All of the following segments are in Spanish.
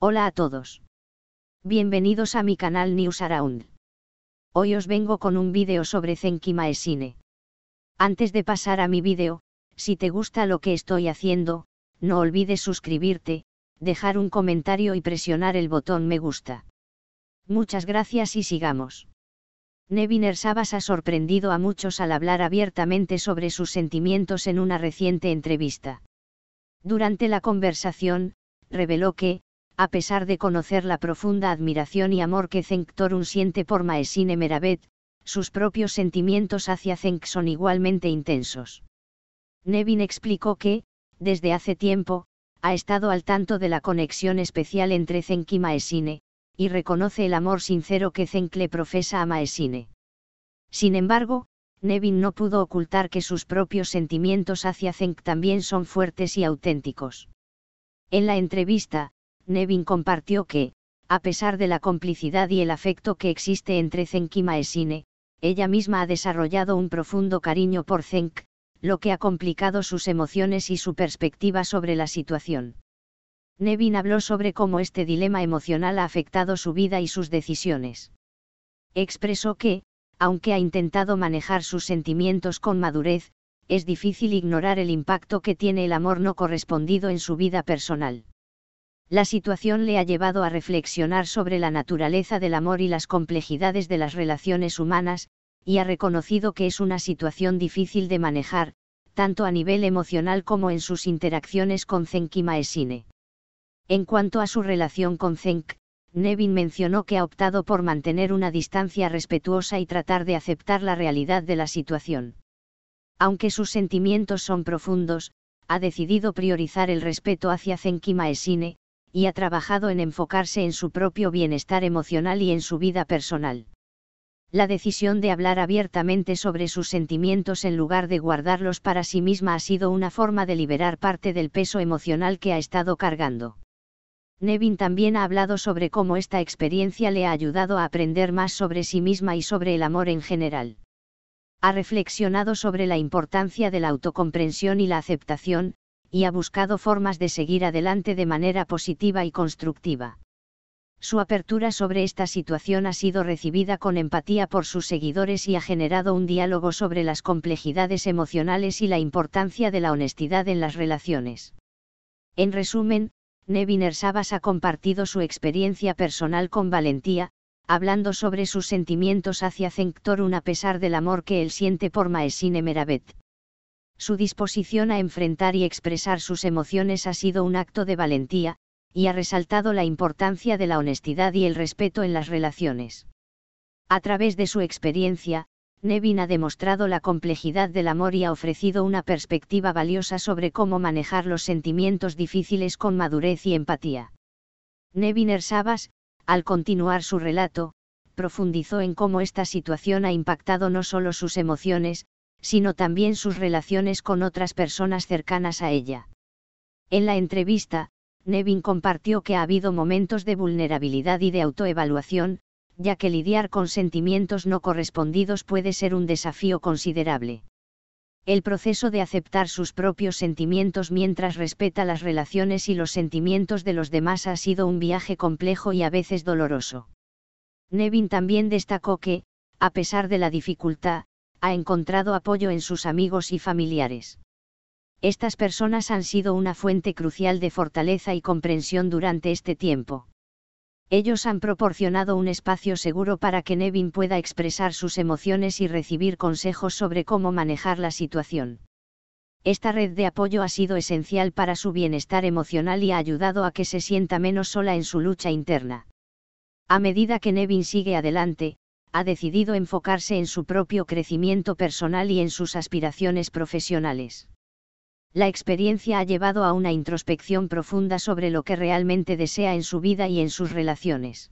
Hola a todos. Bienvenidos a mi canal News Around. Hoy os vengo con un vídeo sobre Zenki Maesine. Antes de pasar a mi vídeo, si te gusta lo que estoy haciendo, no olvides suscribirte, dejar un comentario y presionar el botón me gusta. Muchas gracias y sigamos. Neviner Sabas ha sorprendido a muchos al hablar abiertamente sobre sus sentimientos en una reciente entrevista. Durante la conversación, reveló que, a pesar de conocer la profunda admiración y amor que Torun siente por Maesine Meravet, sus propios sentimientos hacia Zeng son igualmente intensos. Nevin explicó que, desde hace tiempo, ha estado al tanto de la conexión especial entre Zeng y Maesine, y reconoce el amor sincero que Zeng le profesa a Maesine. Sin embargo, Nevin no pudo ocultar que sus propios sentimientos hacia Zeng también son fuertes y auténticos. En la entrevista, Nevin compartió que, a pesar de la complicidad y el afecto que existe entre Zenk y Maesine, ella misma ha desarrollado un profundo cariño por Zenk, lo que ha complicado sus emociones y su perspectiva sobre la situación. Nevin habló sobre cómo este dilema emocional ha afectado su vida y sus decisiones. Expresó que, aunque ha intentado manejar sus sentimientos con madurez, es difícil ignorar el impacto que tiene el amor no correspondido en su vida personal la situación le ha llevado a reflexionar sobre la naturaleza del amor y las complejidades de las relaciones humanas, y ha reconocido que es una situación difícil de manejar, tanto a nivel emocional como en sus interacciones con Zenki Maesine. En cuanto a su relación con Zenk, Nevin mencionó que ha optado por mantener una distancia respetuosa y tratar de aceptar la realidad de la situación. Aunque sus sentimientos son profundos, ha decidido priorizar el respeto hacia Zenki Maesine, y ha trabajado en enfocarse en su propio bienestar emocional y en su vida personal. La decisión de hablar abiertamente sobre sus sentimientos en lugar de guardarlos para sí misma ha sido una forma de liberar parte del peso emocional que ha estado cargando. Nevin también ha hablado sobre cómo esta experiencia le ha ayudado a aprender más sobre sí misma y sobre el amor en general. Ha reflexionado sobre la importancia de la autocomprensión y la aceptación, y ha buscado formas de seguir adelante de manera positiva y constructiva. Su apertura sobre esta situación ha sido recibida con empatía por sus seguidores y ha generado un diálogo sobre las complejidades emocionales y la importancia de la honestidad en las relaciones. En resumen, Nevin Sabas ha compartido su experiencia personal con valentía, hablando sobre sus sentimientos hacia Zenctorun a pesar del amor que él siente por Maesine Meravet. Su disposición a enfrentar y expresar sus emociones ha sido un acto de valentía, y ha resaltado la importancia de la honestidad y el respeto en las relaciones. A través de su experiencia, Nevin ha demostrado la complejidad del amor y ha ofrecido una perspectiva valiosa sobre cómo manejar los sentimientos difíciles con madurez y empatía. Nevin Ersabas, al continuar su relato, profundizó en cómo esta situación ha impactado no solo sus emociones, sino también sus relaciones con otras personas cercanas a ella. En la entrevista, Nevin compartió que ha habido momentos de vulnerabilidad y de autoevaluación, ya que lidiar con sentimientos no correspondidos puede ser un desafío considerable. El proceso de aceptar sus propios sentimientos mientras respeta las relaciones y los sentimientos de los demás ha sido un viaje complejo y a veces doloroso. Nevin también destacó que, a pesar de la dificultad, ha encontrado apoyo en sus amigos y familiares. Estas personas han sido una fuente crucial de fortaleza y comprensión durante este tiempo. Ellos han proporcionado un espacio seguro para que Nevin pueda expresar sus emociones y recibir consejos sobre cómo manejar la situación. Esta red de apoyo ha sido esencial para su bienestar emocional y ha ayudado a que se sienta menos sola en su lucha interna. A medida que Nevin sigue adelante, ha decidido enfocarse en su propio crecimiento personal y en sus aspiraciones profesionales. La experiencia ha llevado a una introspección profunda sobre lo que realmente desea en su vida y en sus relaciones.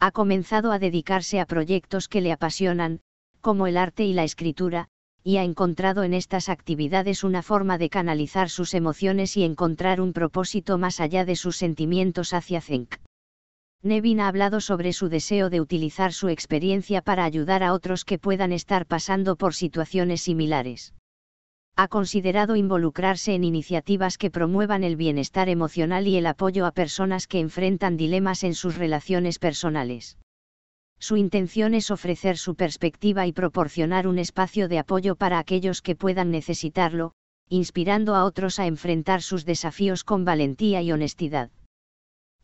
Ha comenzado a dedicarse a proyectos que le apasionan, como el arte y la escritura, y ha encontrado en estas actividades una forma de canalizar sus emociones y encontrar un propósito más allá de sus sentimientos hacia Zenk. Nevin ha hablado sobre su deseo de utilizar su experiencia para ayudar a otros que puedan estar pasando por situaciones similares. Ha considerado involucrarse en iniciativas que promuevan el bienestar emocional y el apoyo a personas que enfrentan dilemas en sus relaciones personales. Su intención es ofrecer su perspectiva y proporcionar un espacio de apoyo para aquellos que puedan necesitarlo, inspirando a otros a enfrentar sus desafíos con valentía y honestidad.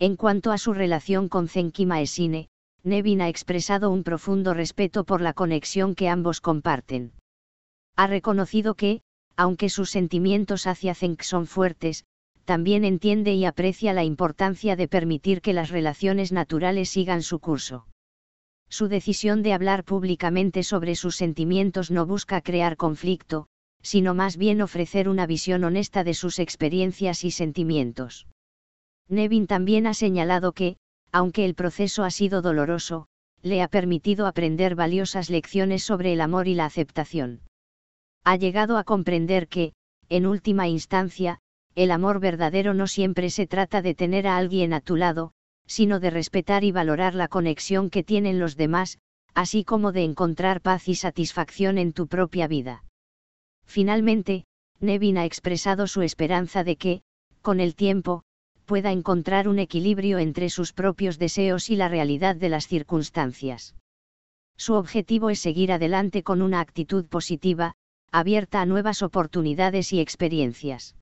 En cuanto a su relación con Zenki Maesine, Nevin ha expresado un profundo respeto por la conexión que ambos comparten. Ha reconocido que, aunque sus sentimientos hacia Zenk son fuertes, también entiende y aprecia la importancia de permitir que las relaciones naturales sigan su curso. Su decisión de hablar públicamente sobre sus sentimientos no busca crear conflicto, sino más bien ofrecer una visión honesta de sus experiencias y sentimientos. Nevin también ha señalado que, aunque el proceso ha sido doloroso, le ha permitido aprender valiosas lecciones sobre el amor y la aceptación. Ha llegado a comprender que, en última instancia, el amor verdadero no siempre se trata de tener a alguien a tu lado, sino de respetar y valorar la conexión que tienen los demás, así como de encontrar paz y satisfacción en tu propia vida. Finalmente, Nevin ha expresado su esperanza de que, con el tiempo, pueda encontrar un equilibrio entre sus propios deseos y la realidad de las circunstancias. Su objetivo es seguir adelante con una actitud positiva, abierta a nuevas oportunidades y experiencias.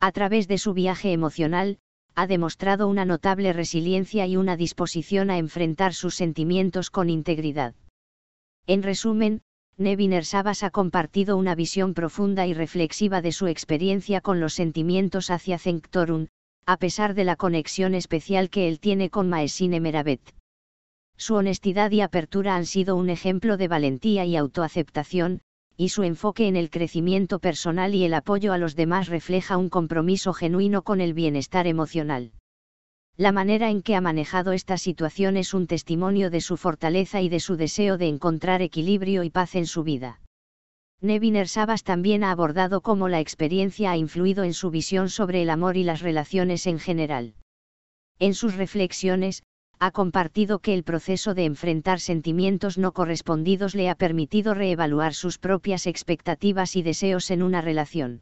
A través de su viaje emocional, ha demostrado una notable resiliencia y una disposición a enfrentar sus sentimientos con integridad. En resumen, Nevin Sabas ha compartido una visión profunda y reflexiva de su experiencia con los sentimientos hacia Cenctorum, a pesar de la conexión especial que él tiene con Maesine Meravet. Su honestidad y apertura han sido un ejemplo de valentía y autoaceptación, y su enfoque en el crecimiento personal y el apoyo a los demás refleja un compromiso genuino con el bienestar emocional. La manera en que ha manejado esta situación es un testimonio de su fortaleza y de su deseo de encontrar equilibrio y paz en su vida. Nevin Sabas también ha abordado cómo la experiencia ha influido en su visión sobre el amor y las relaciones en general. En sus reflexiones, ha compartido que el proceso de enfrentar sentimientos no correspondidos le ha permitido reevaluar sus propias expectativas y deseos en una relación.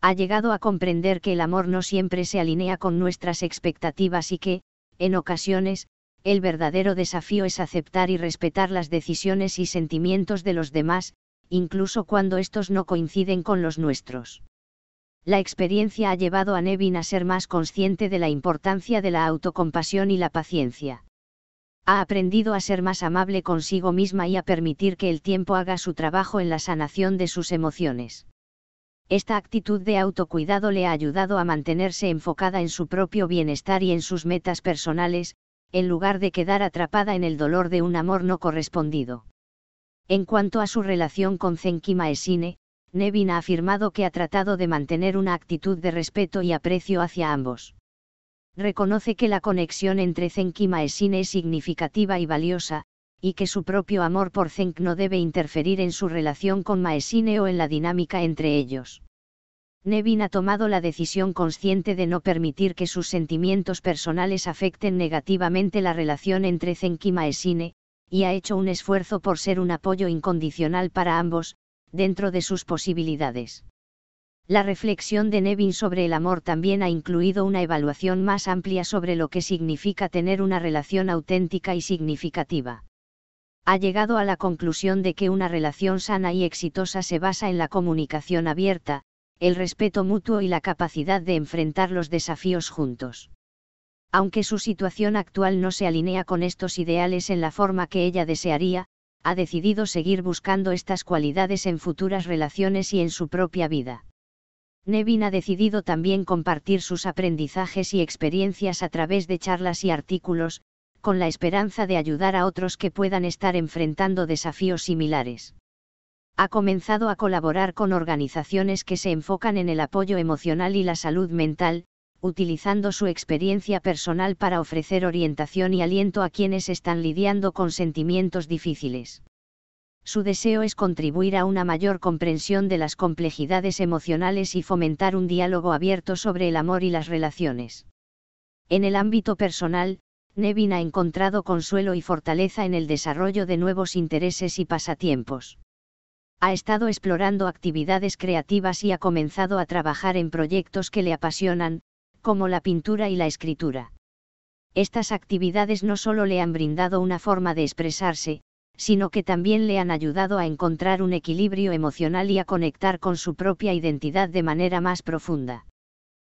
Ha llegado a comprender que el amor no siempre se alinea con nuestras expectativas y que, en ocasiones, el verdadero desafío es aceptar y respetar las decisiones y sentimientos de los demás, incluso cuando estos no coinciden con los nuestros. La experiencia ha llevado a Nevin a ser más consciente de la importancia de la autocompasión y la paciencia. Ha aprendido a ser más amable consigo misma y a permitir que el tiempo haga su trabajo en la sanación de sus emociones. Esta actitud de autocuidado le ha ayudado a mantenerse enfocada en su propio bienestar y en sus metas personales, en lugar de quedar atrapada en el dolor de un amor no correspondido. En cuanto a su relación con Zenki Maesine, Nevin ha afirmado que ha tratado de mantener una actitud de respeto y aprecio hacia ambos. Reconoce que la conexión entre Zenk y Maesine es significativa y valiosa, y que su propio amor por Zenk no debe interferir en su relación con Maesine o en la dinámica entre ellos. Nevin ha tomado la decisión consciente de no permitir que sus sentimientos personales afecten negativamente la relación entre Zenk y Maesine, y ha hecho un esfuerzo por ser un apoyo incondicional para ambos, dentro de sus posibilidades. La reflexión de Nevin sobre el amor también ha incluido una evaluación más amplia sobre lo que significa tener una relación auténtica y significativa. Ha llegado a la conclusión de que una relación sana y exitosa se basa en la comunicación abierta, el respeto mutuo y la capacidad de enfrentar los desafíos juntos aunque su situación actual no se alinea con estos ideales en la forma que ella desearía, ha decidido seguir buscando estas cualidades en futuras relaciones y en su propia vida. Nevin ha decidido también compartir sus aprendizajes y experiencias a través de charlas y artículos, con la esperanza de ayudar a otros que puedan estar enfrentando desafíos similares. Ha comenzado a colaborar con organizaciones que se enfocan en el apoyo emocional y la salud mental, utilizando su experiencia personal para ofrecer orientación y aliento a quienes están lidiando con sentimientos difíciles. Su deseo es contribuir a una mayor comprensión de las complejidades emocionales y fomentar un diálogo abierto sobre el amor y las relaciones. En el ámbito personal, Nevin ha encontrado consuelo y fortaleza en el desarrollo de nuevos intereses y pasatiempos. Ha estado explorando actividades creativas y ha comenzado a trabajar en proyectos que le apasionan, como la pintura y la escritura. Estas actividades no solo le han brindado una forma de expresarse, sino que también le han ayudado a encontrar un equilibrio emocional y a conectar con su propia identidad de manera más profunda.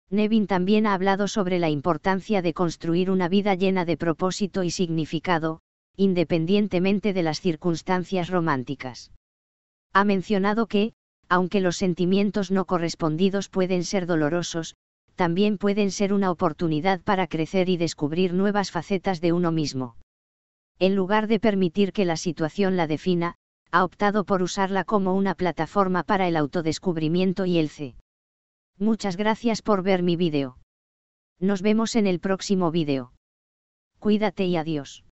Nevin también ha hablado sobre la importancia de construir una vida llena de propósito y significado, independientemente de las circunstancias románticas. Ha mencionado que, aunque los sentimientos no correspondidos pueden ser dolorosos, también pueden ser una oportunidad para crecer y descubrir nuevas facetas de uno mismo. En lugar de permitir que la situación la defina, ha optado por usarla como una plataforma para el autodescubrimiento y el C. Muchas gracias por ver mi vídeo. Nos vemos en el próximo vídeo. Cuídate y adiós.